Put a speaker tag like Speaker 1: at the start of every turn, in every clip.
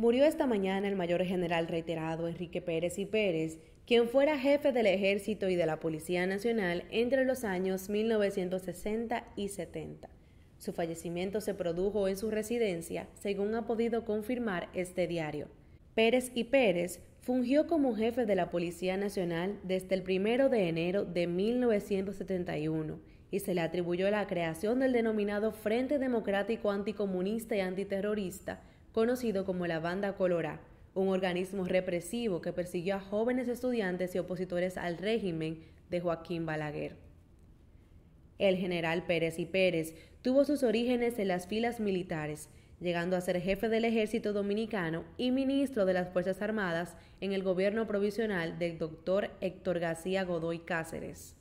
Speaker 1: Murió esta mañana el mayor general reiterado Enrique Pérez y Pérez, quien fuera jefe del Ejército y de la Policía Nacional entre los años 1960 y 70. Su fallecimiento se produjo en su residencia, según ha podido confirmar este diario. Pérez y Pérez fungió como jefe de la Policía Nacional desde el 1 de enero de 1971 y se le atribuyó la creación del denominado Frente Democrático Anticomunista y Antiterrorista, conocido como la Banda Colora, un organismo represivo que persiguió a jóvenes estudiantes y opositores al régimen de Joaquín Balaguer. El general Pérez y Pérez tuvo sus orígenes en las filas militares, llegando a ser jefe del ejército dominicano y ministro de las Fuerzas Armadas en el gobierno provisional del doctor Héctor García Godoy Cáceres.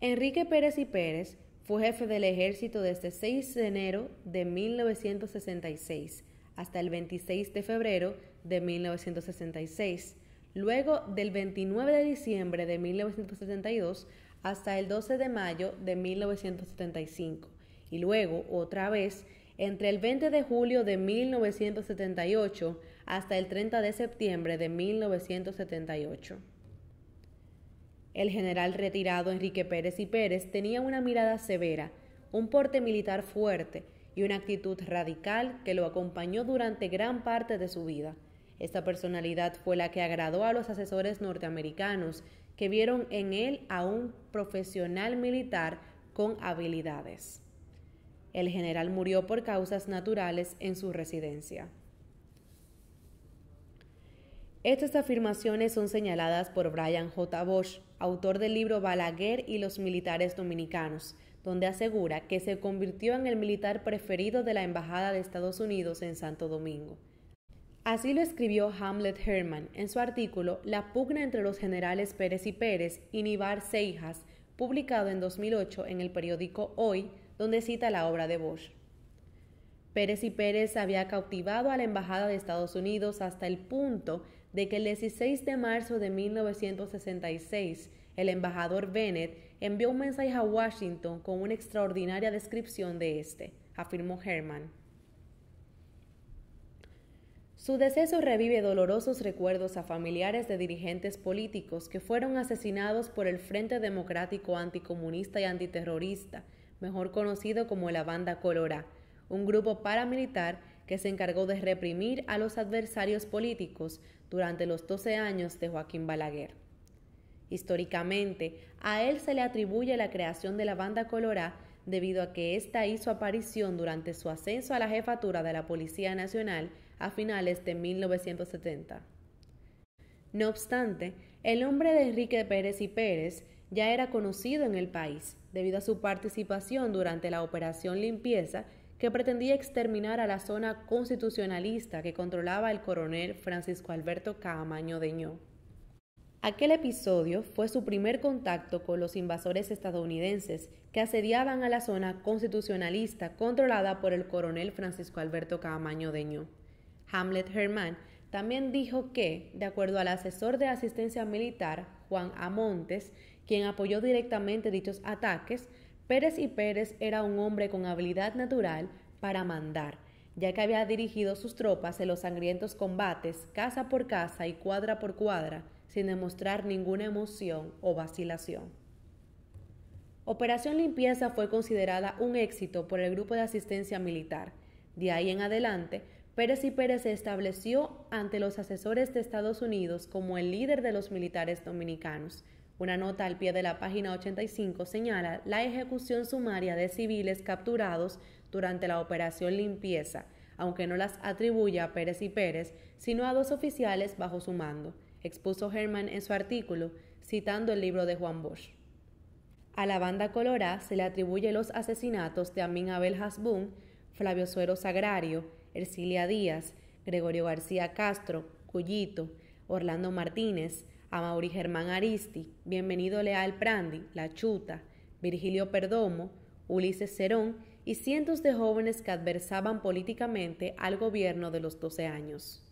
Speaker 1: Enrique Pérez y Pérez fue jefe del ejército desde 6 de enero de 1966 hasta el 26 de febrero de 1966, luego del 29 de diciembre de 1972 hasta el 12 de mayo de 1975 y luego otra vez entre el 20 de julio de 1978 hasta el 30 de septiembre de 1978. El general retirado Enrique Pérez y Pérez tenía una mirada severa, un porte militar fuerte y una actitud radical que lo acompañó durante gran parte de su vida. Esta personalidad fue la que agradó a los asesores norteamericanos, que vieron en él a un profesional militar con habilidades. El general murió por causas naturales en su residencia. Estas afirmaciones son señaladas por Brian J. Bosch, autor del libro Balaguer y los militares dominicanos, donde asegura que se convirtió en el militar preferido de la Embajada de Estados Unidos en Santo Domingo. Así lo escribió Hamlet Herman en su artículo La pugna entre los generales Pérez y Pérez y Nibar Seijas, publicado en 2008 en el periódico Hoy, donde cita la obra de Bosch. Pérez y Pérez había cautivado a la Embajada de Estados Unidos hasta el punto de que el 16 de marzo de 1966 el embajador Bennett envió un mensaje a Washington con una extraordinaria descripción de este, afirmó Herman. Su deceso revive dolorosos recuerdos a familiares de dirigentes políticos que fueron asesinados por el Frente Democrático Anticomunista y Antiterrorista, mejor conocido como la Banda Colorá, un grupo paramilitar que se encargó de reprimir a los adversarios políticos durante los 12 años de Joaquín Balaguer. Históricamente, a él se le atribuye la creación de la banda Colorá debido a que ésta hizo aparición durante su ascenso a la jefatura de la Policía Nacional a finales de 1970. No obstante, el nombre de Enrique Pérez y Pérez ya era conocido en el país debido a su participación durante la Operación Limpieza que pretendía exterminar a la zona constitucionalista que controlaba el coronel Francisco Alberto Caamaño Deñó. Aquel episodio fue su primer contacto con los invasores estadounidenses que asediaban a la zona constitucionalista controlada por el coronel Francisco Alberto Caamaño Deñó. Hamlet Herman también dijo que, de acuerdo al asesor de asistencia militar, Juan Amontes, quien apoyó directamente dichos ataques, Pérez y Pérez era un hombre con habilidad natural para mandar, ya que había dirigido sus tropas en los sangrientos combates casa por casa y cuadra por cuadra, sin demostrar ninguna emoción o vacilación. Operación Limpieza fue considerada un éxito por el Grupo de Asistencia Militar. De ahí en adelante, Pérez y Pérez se estableció ante los asesores de Estados Unidos como el líder de los militares dominicanos, una nota al pie de la página 85 señala la ejecución sumaria de civiles capturados durante la operación limpieza, aunque no las atribuye a Pérez y Pérez, sino a dos oficiales bajo su mando, expuso Herman en su artículo, citando el libro de Juan Bosch. A la banda colorá se le atribuye los asesinatos de Amin Abel Hasbun, Flavio Suero Sagrario, Ercilia Díaz, Gregorio García Castro, Cullito Orlando Martínez, a Mauri Germán Aristi, Bienvenido Leal Prandi, La Chuta, Virgilio Perdomo, Ulises Cerón y cientos de jóvenes que adversaban políticamente al gobierno de los 12 años.